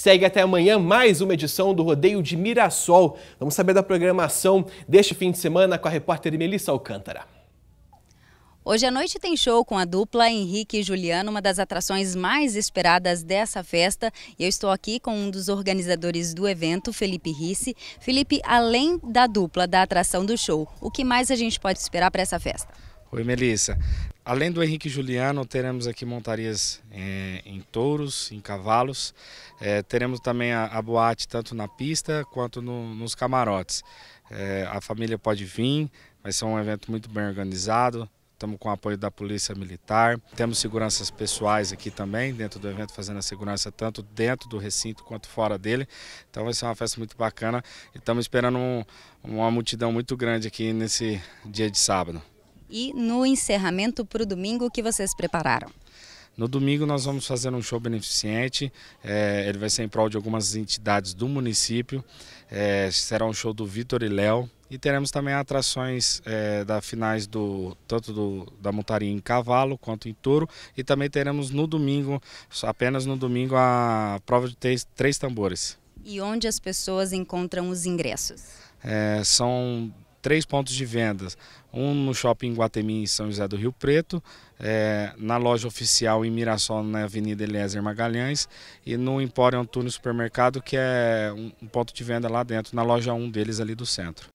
Segue até amanhã mais uma edição do Rodeio de Mirassol. Vamos saber da programação deste fim de semana com a repórter Melissa Alcântara. Hoje à noite tem show com a dupla Henrique e Juliano, uma das atrações mais esperadas dessa festa. E eu estou aqui com um dos organizadores do evento, Felipe Risse. Felipe, além da dupla da atração do show, o que mais a gente pode esperar para essa festa? Oi, Melissa. Além do Henrique Juliano, teremos aqui montarias eh, em touros, em cavalos. É, teremos também a, a, boate tanto na pista quanto no, nos camarotes. É, a família pode vir, vai ser um evento muito bem organizado. Estamos com o apoio da Polícia Militar. Temos seguranças pessoais aqui também, dentro do evento, fazendo a segurança tanto dentro do recinto quanto fora dele. Então vai ser uma festa muito bacana e estamos esperando um, uma multidão muito grande aqui nesse dia de sábado e no encerramento para o domingo que vocês prepararam? No domingo nós vamos fazer um show beneficente, é, ele vai ser em prol de algumas entidades do município, é, será um show do Vitor e Léo, e teremos também atrações é, da finais do tanto do, da montaria em cavalo quanto em touro e também teremos no domingo, apenas no domingo, a prova de três, três tambores. E onde as pessoas encontram os ingressos? É, são três pontos de vendas. Um no Shopping Guatemi, em São José do Rio Preto, é, na loja oficial em Mirassol, na Avenida Eliezer Magalhães, e no Empório Antônio Supermercado, que é um, um ponto de venda lá dentro, na loja 1 deles ali do centro.